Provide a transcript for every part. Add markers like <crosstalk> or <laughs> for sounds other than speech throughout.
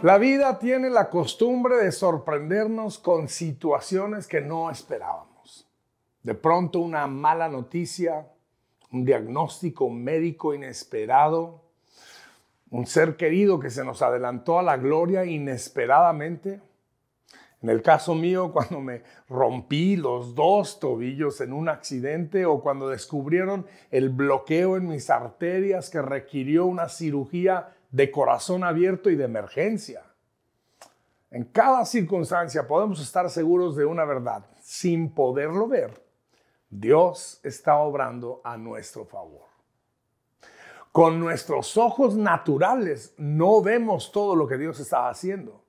La vida tiene la costumbre de sorprendernos con situaciones que no esperábamos. De pronto una mala noticia, un diagnóstico médico inesperado, un ser querido que se nos adelantó a la gloria inesperadamente. En el caso mío, <laughs> cuando me rompí los dos tobillos en un accidente o cuando descubrieron el bloqueo en mis arterias que requirió una cirugía de corazón abierto y de emergencia. En cada circunstancia podemos estar seguros de una verdad. Sin poderlo ver, Dios está obrando a nuestro favor. Con nuestros ojos naturales no vemos todo lo que Dios está haciendo,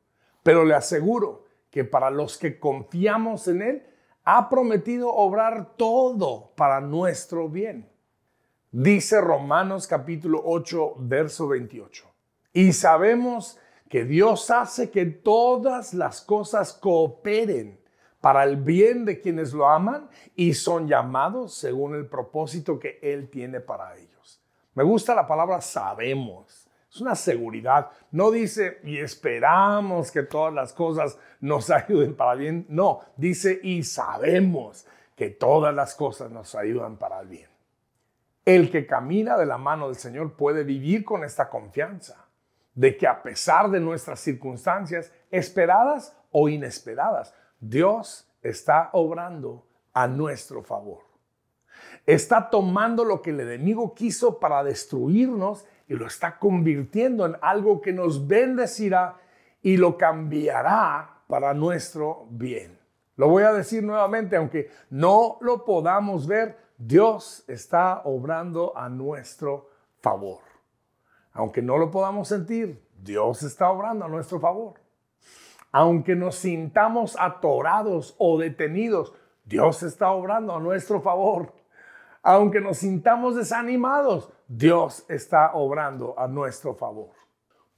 pero le aseguro que para los que confiamos en Él, ha prometido obrar todo para nuestro bien. Dice Romanos capítulo 8, verso 28. Y sabemos que Dios hace que todas las cosas cooperen para el bien de quienes lo aman y son llamados según el propósito que Él tiene para ellos. Me gusta la palabra sabemos. Es una seguridad. No dice y esperamos que todas las cosas nos <laughs> ayuden para bien. No, dice y sabemos que todas las cosas nos ayudan para el bien. El que camina de la mano del Señor puede vivir con esta confianza de que a pesar de nuestras circunstancias, esperadas o inesperadas, Dios está obrando a nuestro favor. Está tomando lo que el enemigo quiso para destruirnos y lo está convirtiendo en algo que nos bendecirá y lo cambiará para nuestro bien. Lo voy a decir nuevamente, aunque no lo podamos ver, Dios está obrando a nuestro favor. Aunque no lo podamos sentir, Dios está obrando a nuestro favor. Aunque nos sintamos atorados o detenidos, Dios está obrando a nuestro favor. Aunque nos sintamos desanimados, Dios está obrando a nuestro favor.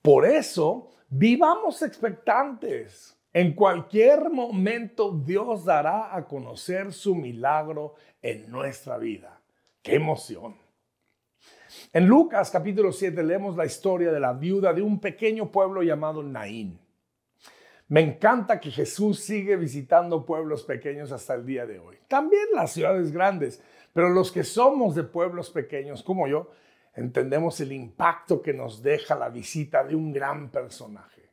Por eso, vivamos expectantes. En cualquier momento Dios dará a conocer su milagro en nuestra vida. ¡Qué emoción! En Lucas capítulo 7 leemos la historia de la viuda de un pequeño pueblo llamado Naín. Me encanta que Jesús sigue visitando pueblos pequeños hasta el día de hoy. También las ciudades grandes, pero los que somos de pueblos pequeños como yo, entendemos el impacto que nos deja la visita de un gran personaje.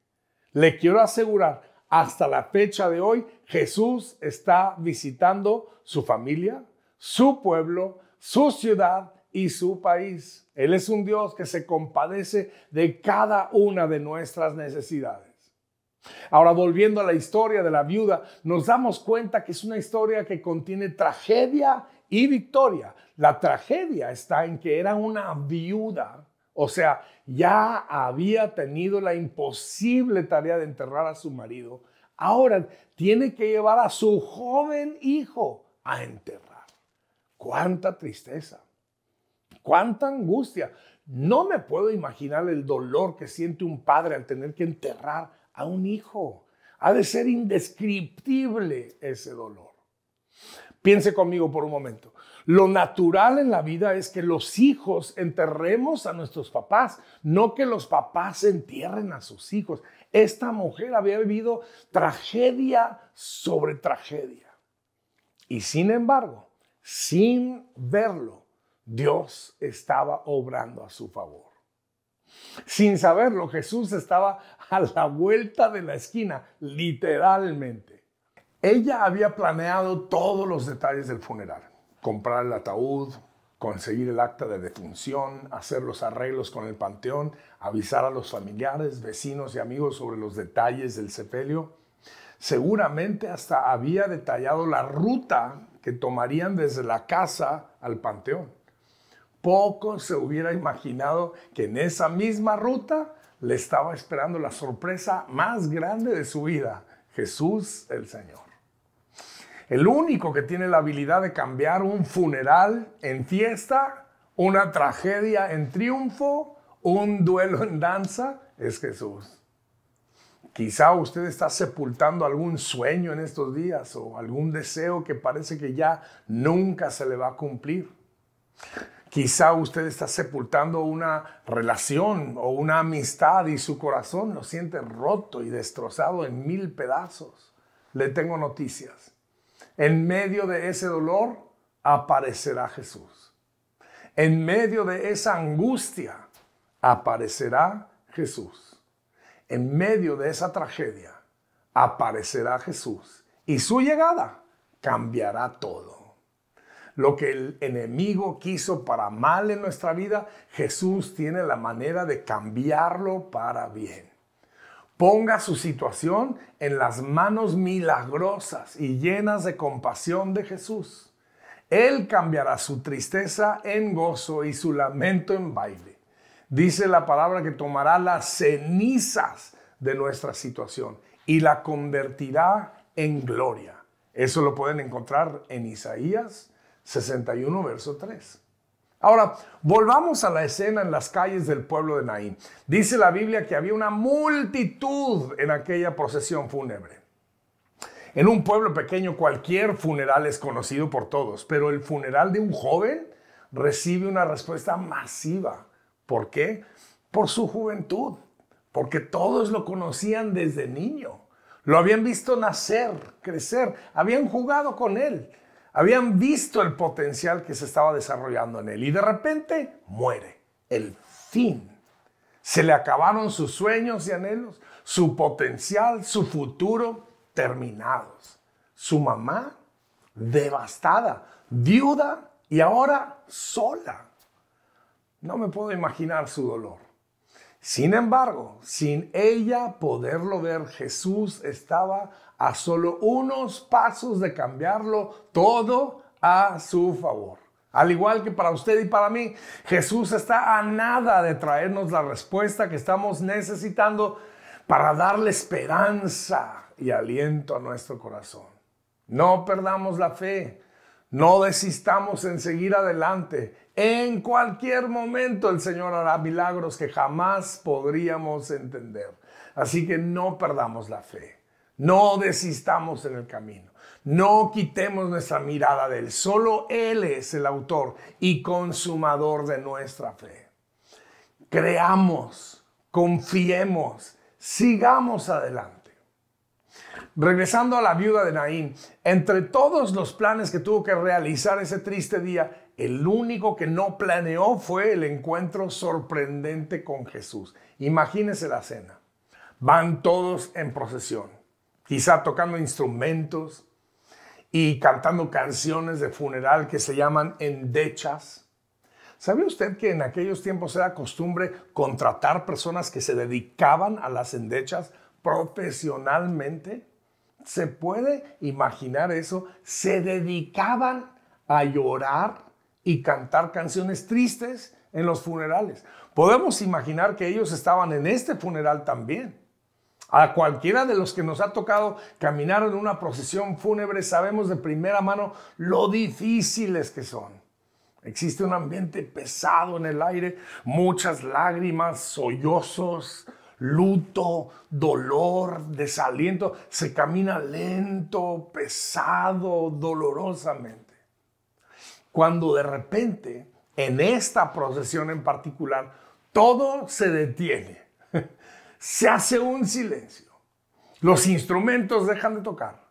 Le quiero asegurar, hasta la fecha de hoy, Jesús está visitando su familia, su pueblo, su ciudad y su país. Él es un Dios que se compadece de cada una de nuestras necesidades. Ahora, volviendo a la historia de la viuda, nos damos cuenta que es una historia que contiene tragedia y victoria. La tragedia está en que era una viuda, o sea, ya había tenido la imposible tarea de enterrar a su marido. Ahora tiene que llevar a su joven hijo a enterrar. ¡Cuánta tristeza! cuánta angustia. No me puedo imaginar el dolor que siente un padre al tener que enterrar a un hijo. Ha de ser indescriptible ese dolor. Piense conmigo por un momento. Lo natural en la vida es que los hijos enterremos a nuestros papás, no que los papás entierren a sus hijos. Esta mujer había vivido tragedia sobre tragedia. Y sin embargo, sin verlo, Dios estaba obrando a su favor. Sin saberlo, Jesús estaba a la vuelta de la esquina, literalmente. Ella había planeado todos los detalles del funeral, comprar el ataúd, conseguir el acta de defunción, hacer los arreglos con el panteón, avisar a los familiares, vecinos y amigos sobre los detalles del sepelio. Seguramente hasta había detallado la ruta que tomarían desde la casa al panteón. Poco se hubiera imaginado que en esa misma ruta le estaba esperando la sorpresa más grande de su vida, Jesús el Señor. El único que tiene la habilidad de cambiar un funeral en fiesta, una tragedia en triunfo, un duelo en danza, es Jesús. Quizá usted está sepultando algún sueño en estos días o algún deseo que parece que ya nunca se le va a cumplir. Quizá usted está sepultando una relación o una amistad y su corazón lo siente roto y destrozado en mil pedazos. Le tengo noticias. En medio de ese dolor aparecerá Jesús. En medio de esa angustia aparecerá Jesús. En medio de esa tragedia aparecerá Jesús. Y su llegada cambiará todo. Lo que el enemigo quiso para mal en nuestra vida, Jesús tiene la manera de cambiarlo para bien. Ponga su situación en las manos milagrosas y llenas de compasión de Jesús. Él cambiará su tristeza en gozo y su lamento en baile. Dice la palabra que tomará las cenizas de nuestra situación y la convertirá en gloria. Eso lo pueden encontrar en Isaías 61, verso 3. Ahora, volvamos a la escena en las calles del pueblo de Naín. Dice la Biblia que había una multitud en aquella procesión fúnebre. En un pueblo pequeño cualquier funeral es conocido por todos, pero el funeral de un joven recibe una respuesta masiva. ¿Por qué? Por su juventud, porque todos lo conocían desde niño, lo habían visto nacer, crecer, habían jugado con él, habían visto el potencial que se estaba desarrollando en él y de repente muere. El fin. Se le acabaron sus sueños y anhelos, su potencial, su futuro terminados. Su mamá devastada, viuda y ahora sola. No me puedo imaginar su dolor. Sin embargo, sin ella poderlo ver, Jesús estaba a solo unos pasos de cambiarlo todo a su favor. Al igual que para usted y para mí, Jesús está a nada de traernos la respuesta que estamos necesitando para darle esperanza y aliento a nuestro corazón. No perdamos la fe, no desistamos en seguir adelante. En cualquier momento el Señor hará milagros que jamás podríamos entender. Así que no perdamos la fe. No desistamos en el camino. No quitemos nuestra mirada de Él. Solo Él es el autor y consumador de nuestra fe. Creamos, confiemos, sigamos adelante. Regresando a la viuda de Naín, entre todos los planes que tuvo que realizar ese triste día, el único que no planeó fue el encuentro sorprendente con Jesús. Imagínese la cena. Van todos en procesión quizá tocando instrumentos y cantando canciones de funeral que se llaman endechas. ¿Sabe usted que en aquellos tiempos era costumbre contratar personas que se dedicaban a las endechas profesionalmente? ¿Se puede imaginar eso? Se dedicaban a llorar y cantar canciones tristes en los funerales. Podemos imaginar que ellos estaban en este funeral también. A cualquiera de los que nos ha tocado caminar en una procesión fúnebre, sabemos de primera mano lo difíciles que son. Existe un ambiente pesado en el aire, muchas lágrimas, sollozos, luto, dolor, desaliento. Se camina lento, pesado, dolorosamente. Cuando de repente, en esta procesión en particular, todo se detiene se hace un silencio. Los instrumentos dejan de tocar.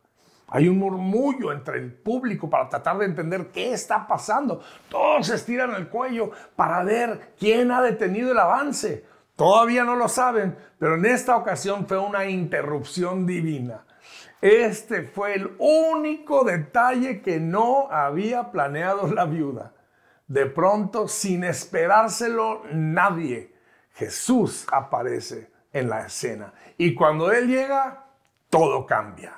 Hay un murmullo entre el público para tratar de entender qué está pasando. Todos se estiran el cuello para ver quién ha detenido el avance. Todavía no lo saben, pero en esta ocasión fue una interrupción divina. Este fue el único detalle que no había planeado la viuda. De pronto, sin esperárselo nadie, Jesús aparece en la escena. Y cuando Él llega, todo cambia.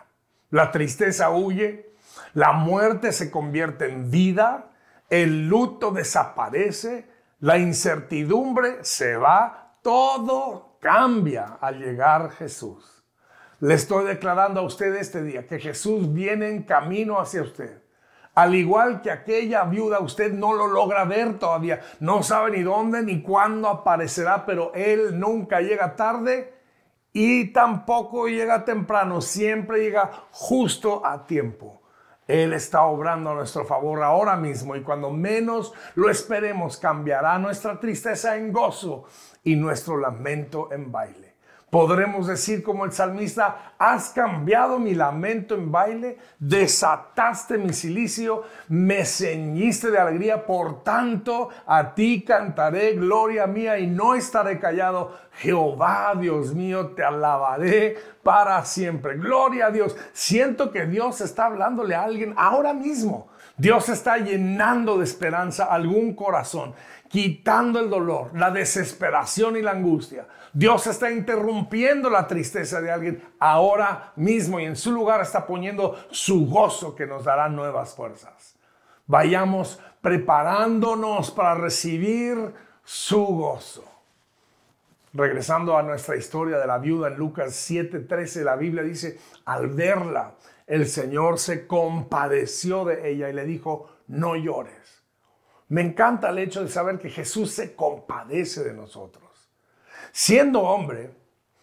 La tristeza huye, la muerte se convierte en vida, el luto desaparece, la incertidumbre se va, todo cambia al llegar Jesús. Le estoy declarando a usted este día que Jesús viene en camino hacia usted. Al igual que aquella viuda, usted no lo logra ver todavía. No sabe ni dónde ni cuándo aparecerá, pero él nunca llega tarde y tampoco llega temprano. Siempre llega justo a tiempo. Él está obrando a nuestro favor ahora mismo y cuando menos lo esperemos cambiará nuestra tristeza en gozo y nuestro lamento en baile. Podremos decir como el salmista, has cambiado mi lamento en baile, desataste mi silicio, me ceñiste de alegría, por tanto a ti cantaré gloria mía y no estaré callado. Jehová, Dios mío, te alabaré para siempre. Gloria a Dios. Siento que Dios está hablándole a alguien ahora mismo. Dios está llenando de esperanza algún corazón, quitando el dolor, la desesperación y la angustia. Dios está interrumpiendo la tristeza de alguien ahora mismo y en su lugar está poniendo su gozo que nos dará nuevas fuerzas. Vayamos preparándonos para recibir su gozo. Regresando a nuestra historia de la viuda en Lucas 7:13, la Biblia dice, al verla, el Señor se compadeció de ella y le dijo, no llores. Me encanta el hecho de saber que Jesús se compadece de nosotros. Siendo hombre,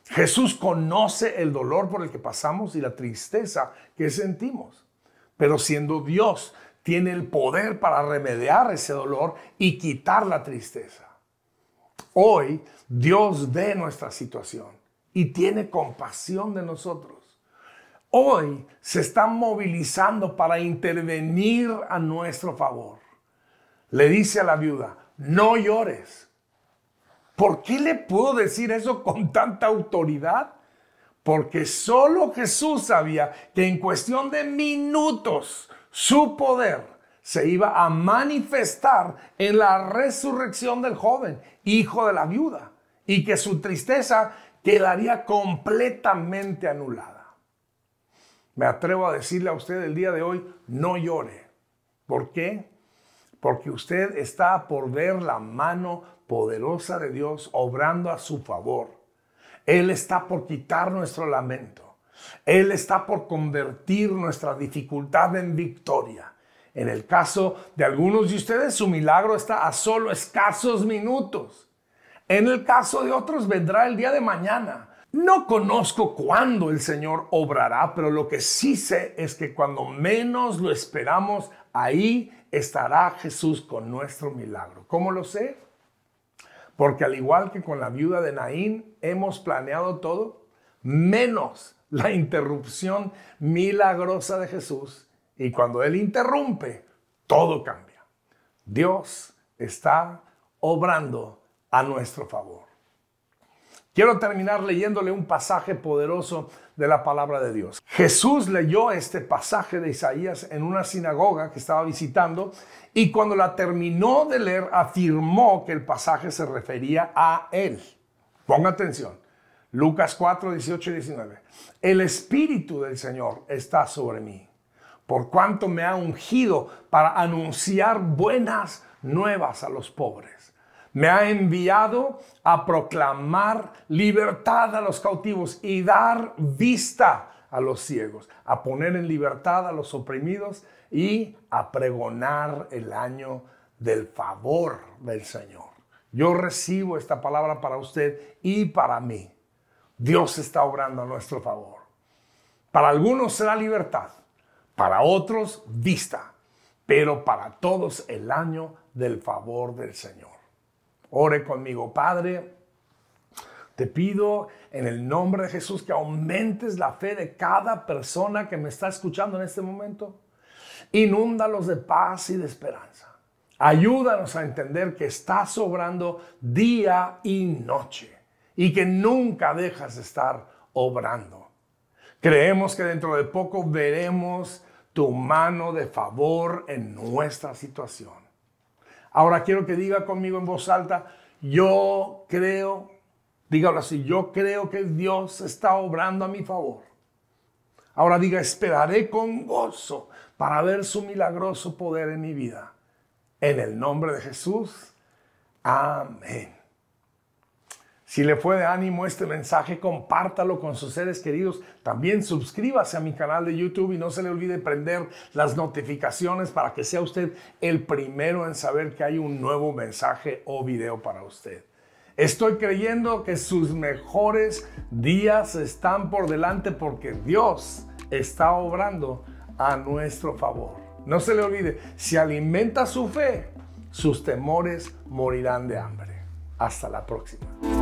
Jesús conoce el dolor por el que pasamos y la tristeza que sentimos. Pero siendo Dios, tiene el poder para remediar ese dolor y quitar la tristeza. Hoy Dios ve nuestra situación y tiene compasión de nosotros hoy se están movilizando para intervenir a nuestro favor. Le dice a la viuda, no llores. ¿Por qué le pudo decir eso con tanta autoridad? Porque solo Jesús sabía que en cuestión de minutos su poder se iba a manifestar en la resurrección del joven, hijo de la viuda, y que su tristeza quedaría completamente anulada me atrevo a decirle a usted el día de hoy, no llore. ¿Por qué? Porque usted está por ver la mano poderosa de Dios obrando a su favor. Él está por quitar nuestro lamento. Él está por convertir nuestra dificultad en victoria. En el caso de algunos de ustedes, su milagro está a solo escasos minutos. En el caso de otros, vendrá el día de mañana no conozco cuándo el Señor obrará, pero lo que sí sé es que cuando menos lo esperamos, ahí estará Jesús con nuestro milagro. ¿Cómo lo sé? Porque al igual que con la viuda de Naín, hemos planeado todo, menos la interrupción milagrosa de Jesús. Y cuando Él interrumpe, todo cambia. Dios está obrando a nuestro favor. Quiero terminar leyéndole un pasaje poderoso de la palabra de Dios. Jesús leyó este pasaje de Isaías en una sinagoga que estaba visitando y cuando la terminó de leer afirmó que el pasaje se refería a él. Ponga atención. Lucas 4, 18 y 19. El Espíritu del Señor está sobre mí, por cuanto me ha ungido para anunciar buenas nuevas a los pobres me ha enviado a proclamar libertad a los cautivos y dar vista a los ciegos, a poner en libertad a los oprimidos y a pregonar el año del favor del Señor. Yo recibo esta palabra para usted y para mí. Dios está obrando a nuestro favor. Para algunos será libertad, para otros vista, pero para todos el año del favor del Señor. Ore conmigo, Padre. Te pido en el nombre de Jesús que aumentes la fe de cada persona que me está escuchando en este momento. Inúndalos de paz y de esperanza. Ayúdanos a entender que estás obrando día y noche y que nunca dejas de estar obrando. Creemos que dentro de poco veremos tu mano de favor en nuestra situación. Ahora quiero que diga conmigo en voz alta, yo creo, diga ahora sí, yo creo que Dios está obrando a mi favor. Ahora diga, esperaré con gozo para ver su milagroso poder en mi vida. En el nombre de Jesús. Amén. Si le fue de ánimo este mensaje, compártalo con sus seres queridos. También suscríbase a mi canal de YouTube y no se le olvide prender las notificaciones para que sea usted el primero en saber que hay un nuevo mensaje o video para usted. Estoy creyendo que sus mejores días están por delante porque Dios está obrando a nuestro favor. No se le olvide, si alimenta su fe, sus temores morirán de hambre. Hasta la próxima.